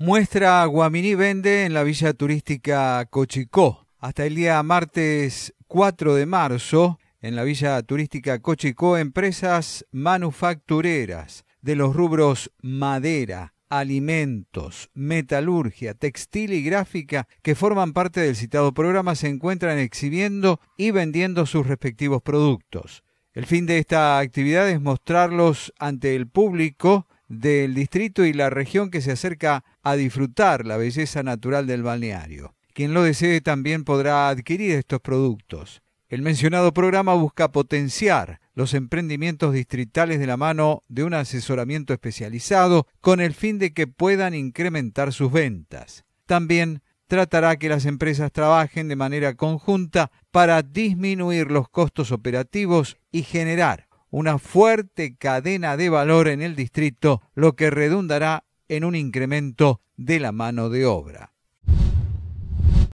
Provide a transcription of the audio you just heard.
Muestra Guaminí Vende en la villa turística Cochicó. Hasta el día martes 4 de marzo, en la villa turística Cochicó, empresas manufactureras de los rubros madera, alimentos, metalurgia, textil y gráfica que forman parte del citado programa se encuentran exhibiendo y vendiendo sus respectivos productos. El fin de esta actividad es mostrarlos ante el público del distrito y la región que se acerca a disfrutar la belleza natural del balneario. Quien lo desee también podrá adquirir estos productos. El mencionado programa busca potenciar los emprendimientos distritales de la mano de un asesoramiento especializado con el fin de que puedan incrementar sus ventas. También tratará que las empresas trabajen de manera conjunta para disminuir los costos operativos y generar una fuerte cadena de valor en el distrito, lo que redundará en un incremento de la mano de obra.